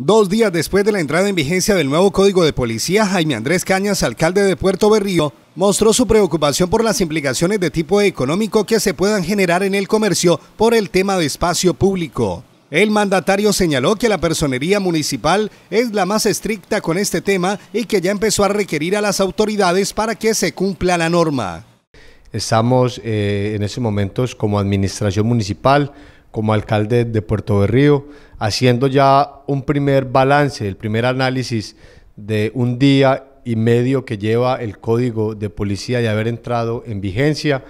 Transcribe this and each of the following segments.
Dos días después de la entrada en vigencia del nuevo Código de Policía, Jaime Andrés Cañas, alcalde de Puerto Berrío, mostró su preocupación por las implicaciones de tipo económico que se puedan generar en el comercio por el tema de espacio público. El mandatario señaló que la personería municipal es la más estricta con este tema y que ya empezó a requerir a las autoridades para que se cumpla la norma. Estamos eh, en ese momentos como administración municipal como alcalde de Puerto Berrío, haciendo ya un primer balance, el primer análisis de un día y medio que lleva el código de policía de haber entrado en vigencia.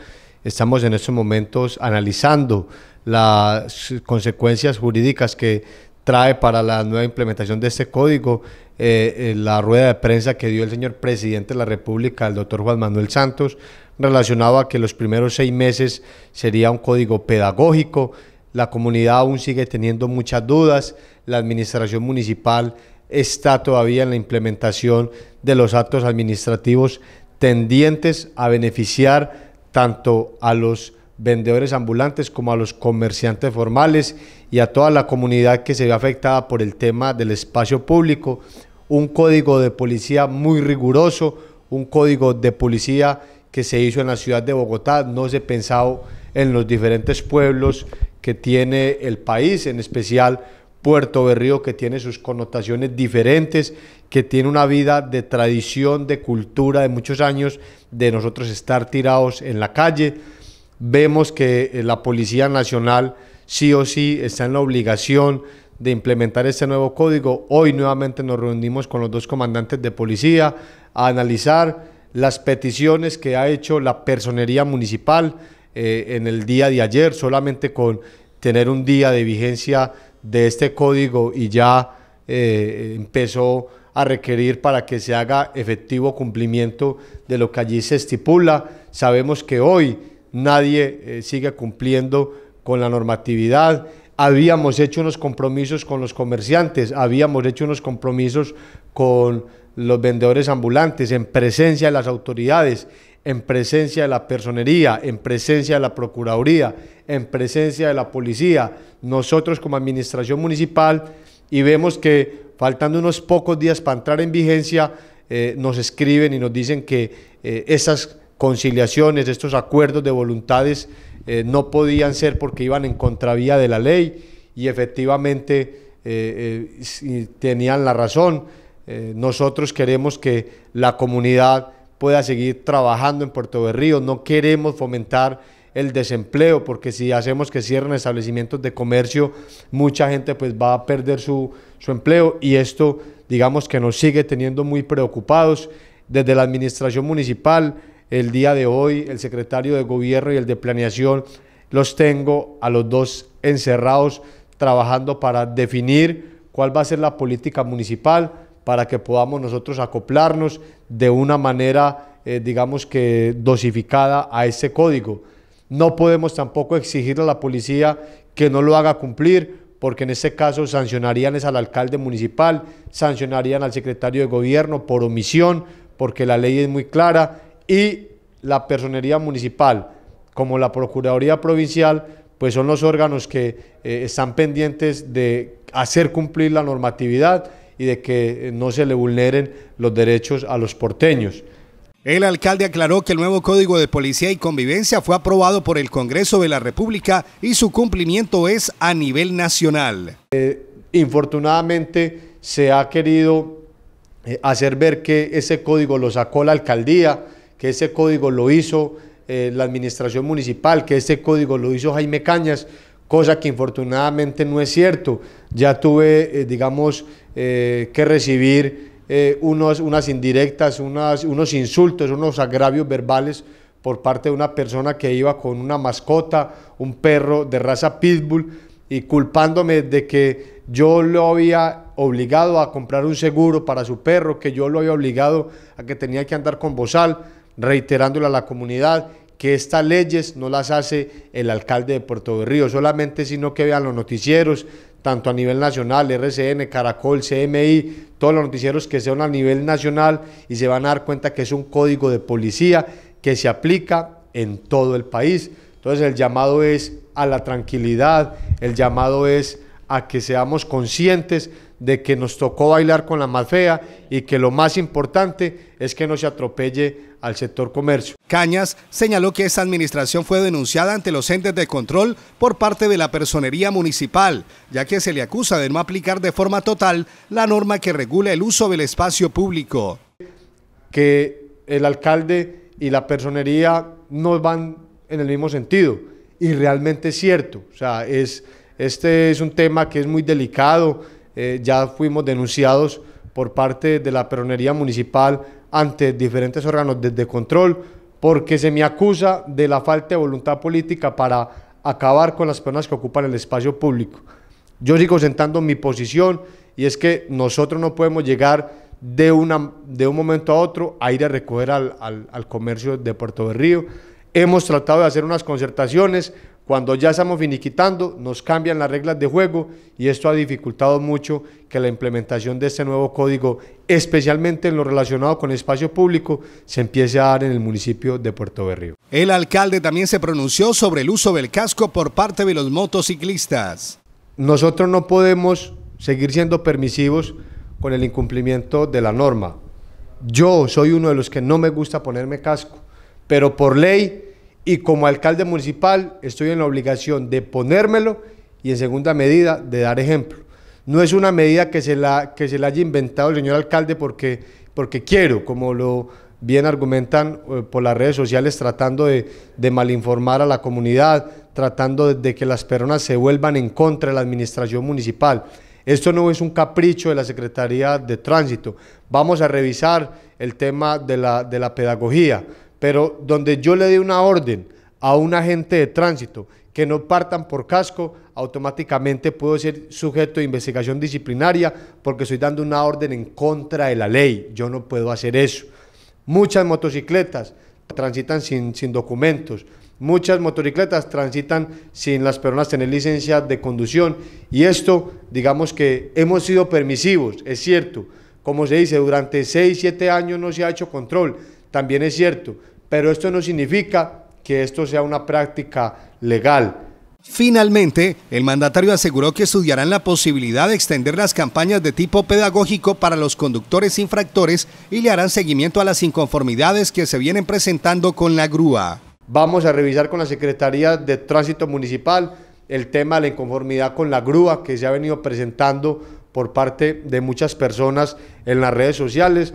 Estamos en estos momentos analizando las consecuencias jurídicas que trae para la nueva implementación de este código eh, la rueda de prensa que dio el señor presidente de la República, el doctor Juan Manuel Santos, relacionado a que los primeros seis meses sería un código pedagógico, la comunidad aún sigue teniendo muchas dudas. La administración municipal está todavía en la implementación de los actos administrativos tendientes a beneficiar tanto a los vendedores ambulantes como a los comerciantes formales y a toda la comunidad que se ve afectada por el tema del espacio público. Un código de policía muy riguroso, un código de policía que se hizo en la ciudad de Bogotá, no se pensado en los diferentes pueblos que tiene el país, en especial Puerto Berrío, que tiene sus connotaciones diferentes, que tiene una vida de tradición, de cultura, de muchos años, de nosotros estar tirados en la calle. Vemos que eh, la Policía Nacional sí o sí está en la obligación de implementar este nuevo código. Hoy nuevamente nos reunimos con los dos comandantes de policía a analizar las peticiones que ha hecho la personería municipal eh, en el día de ayer, solamente con tener un día de vigencia de este código y ya eh, empezó a requerir para que se haga efectivo cumplimiento de lo que allí se estipula. Sabemos que hoy nadie eh, sigue cumpliendo con la normatividad. Habíamos hecho unos compromisos con los comerciantes, habíamos hecho unos compromisos con los vendedores ambulantes, en presencia de las autoridades, en presencia de la personería, en presencia de la Procuraduría, en presencia de la policía, nosotros como administración municipal, y vemos que faltando unos pocos días para entrar en vigencia, eh, nos escriben y nos dicen que eh, esas conciliaciones, estos acuerdos de voluntades eh, no podían ser porque iban en contravía de la ley y efectivamente tenían la razón. nosotros queremos que la comunidad pueda seguir trabajando en Puerto Berrío. No queremos fomentar el desempleo, porque si hacemos que cierren establecimientos de comercio, mucha gente pues va a perder su, su empleo y esto digamos que nos sigue teniendo muy preocupados. Desde la administración municipal, el día de hoy, el secretario de gobierno y el de planeación los tengo a los dos encerrados trabajando para definir cuál va a ser la política municipal para que podamos nosotros acoplarnos de una manera, eh, digamos que dosificada a ese código. No podemos tampoco exigirle a la policía que no lo haga cumplir, porque en ese caso sancionarían al alcalde municipal, sancionarían al secretario de gobierno por omisión, porque la ley es muy clara, y la personería municipal, como la Procuraduría Provincial, pues son los órganos que eh, están pendientes de hacer cumplir la normatividad y de que eh, no se le vulneren los derechos a los porteños. El alcalde aclaró que el nuevo Código de Policía y Convivencia fue aprobado por el Congreso de la República y su cumplimiento es a nivel nacional. Eh, infortunadamente se ha querido eh, hacer ver que ese código lo sacó la alcaldía, que ese código lo hizo la administración municipal, que ese código lo hizo Jaime Cañas, cosa que infortunadamente no es cierto. Ya tuve, eh, digamos, eh, que recibir eh, unas indirectas, unas, unos insultos, unos agravios verbales por parte de una persona que iba con una mascota, un perro de raza pitbull, y culpándome de que yo lo había obligado a comprar un seguro para su perro, que yo lo había obligado a que tenía que andar con bozal, reiterándole a la comunidad que estas leyes no las hace el alcalde de Puerto Río solamente, sino que vean los noticieros, tanto a nivel nacional, RCN, Caracol, CMI, todos los noticieros que sean a nivel nacional y se van a dar cuenta que es un código de policía que se aplica en todo el país. Entonces el llamado es a la tranquilidad, el llamado es a que seamos conscientes de que nos tocó bailar con la más fea y que lo más importante es que no se atropelle al sector comercio. Cañas señaló que esta administración fue denunciada ante los entes de control por parte de la personería municipal, ya que se le acusa de no aplicar de forma total la norma que regula el uso del espacio público. Que el alcalde y la personería no van en el mismo sentido y realmente es cierto, o sea, es, este es un tema que es muy delicado, eh, ya fuimos denunciados por parte de la Peronería Municipal ante diferentes órganos de, control, porque se me acusa de la falta de voluntad política para acabar con las personas que ocupan el espacio público. Yo sigo sentando mi posición y es que nosotros no podemos llegar de, de un momento a otro a ir a recoger al, al comercio de Puerto Berrío. Hemos tratado de hacer unas concertaciones cuando ya estamos finiquitando, nos cambian las reglas de juego y esto ha dificultado mucho que la implementación de este nuevo código, especialmente en lo relacionado con el espacio público, se empiece a dar en el municipio de Puerto Berrío. El alcalde también se pronunció sobre el uso del casco por parte de los motociclistas. Nosotros no podemos seguir siendo permisivos con el incumplimiento de la norma. Yo soy uno de los que no me gusta ponerme casco, pero por ley y como alcalde municipal estoy en la obligación de ponérmelo y en segunda medida de dar ejemplo. No es una medida que se la, que se haya inventado el señor alcalde porque, porque quiero, como lo bien argumentan eh, por las redes sociales tratando de, malinformar a la comunidad, tratando de, que las personas se vuelvan en contra de la administración municipal. Esto no es un capricho de la Secretaría de Tránsito. Vamos a revisar el tema de la pedagogía. Pero donde yo le dé una orden a un agente de tránsito que no partan por casco, automáticamente puedo ser sujeto de investigación disciplinaria porque estoy dando una orden en contra de la ley. Yo no puedo hacer eso. Muchas motocicletas transitan sin, sin documentos. Muchas motocicletas transitan sin las personas tener licencia de conducción y esto, digamos que hemos sido permisivos, es cierto. Como se dice, durante 6, 7 años no se ha hecho control también es cierto, pero esto no significa que esto sea una práctica legal. Finalmente, el mandatario aseguró que estudiarán la posibilidad de extender las campañas de tipo pedagógico para los conductores infractores y le harán seguimiento a las inconformidades que se vienen presentando con la grúa. Vamos a revisar con la Secretaría de Tránsito Municipal el tema de la inconformidad con la grúa que se ha venido presentando por parte de muchas personas en las redes sociales.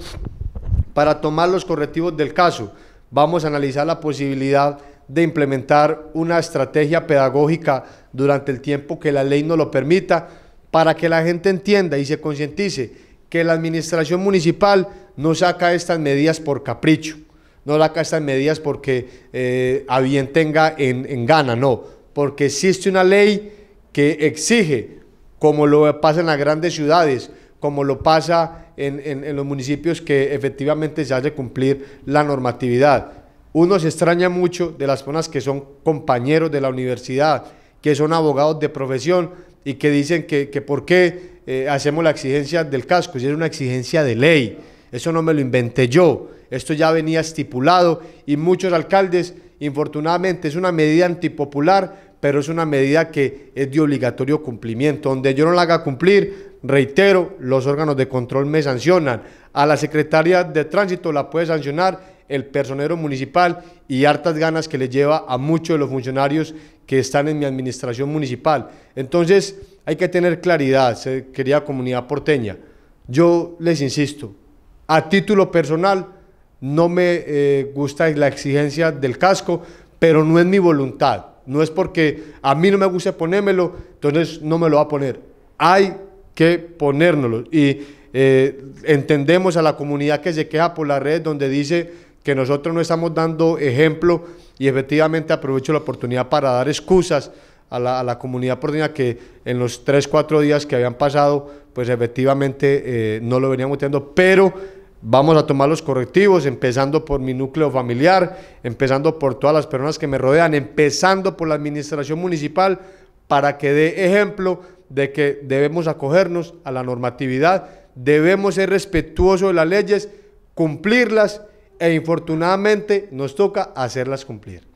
Para tomar los correctivos del caso, vamos a analizar la posibilidad de implementar una estrategia pedagógica durante el tiempo que la ley no lo permita para que la gente entienda y se concientice que la administración municipal no saca estas medidas por capricho, no saca estas medidas porque eh, a bien tenga en, en gana, no, porque existe una ley que exige, como lo pasa en las grandes ciudades, como lo pasa en, los municipios que efectivamente se hace cumplir la normatividad. Uno se extraña mucho de las personas que son compañeros de la universidad, que son abogados de profesión y que dicen que, por qué eh, hacemos la exigencia del casco, si es una exigencia de ley. Eso no me lo inventé yo, esto ya venía estipulado y muchos alcaldes, infortunadamente, es una medida antipopular, pero es una medida que es de obligatorio cumplimiento. Donde yo no la haga cumplir, reitero, los órganos de control me sancionan. A la Secretaría de Tránsito la puede sancionar el personero municipal y hartas ganas que le lleva a muchos de los funcionarios que están en mi administración municipal. Entonces, hay que tener claridad, querida comunidad porteña. Yo les insisto, a título personal, no me eh, gusta la exigencia del casco, pero no es mi voluntad no es porque a mí no me gusta ponérmelo, entonces no me lo va a poner. Hay que ponérnoslo. Y eh, entendemos a la comunidad que se queja por las redes donde dice que nosotros no estamos dando ejemplo y efectivamente aprovecho la oportunidad para dar excusas a la, a la comunidad que en los 3, 4 días que habían pasado, pues efectivamente eh, no lo veníamos teniendo, pero Vamos a tomar los correctivos, empezando por mi núcleo familiar, empezando por todas las personas que me rodean, empezando por la administración municipal, para que dé ejemplo de que debemos acogernos a la normatividad, debemos ser respetuosos de las leyes, cumplirlas e infortunadamente nos toca hacerlas cumplir.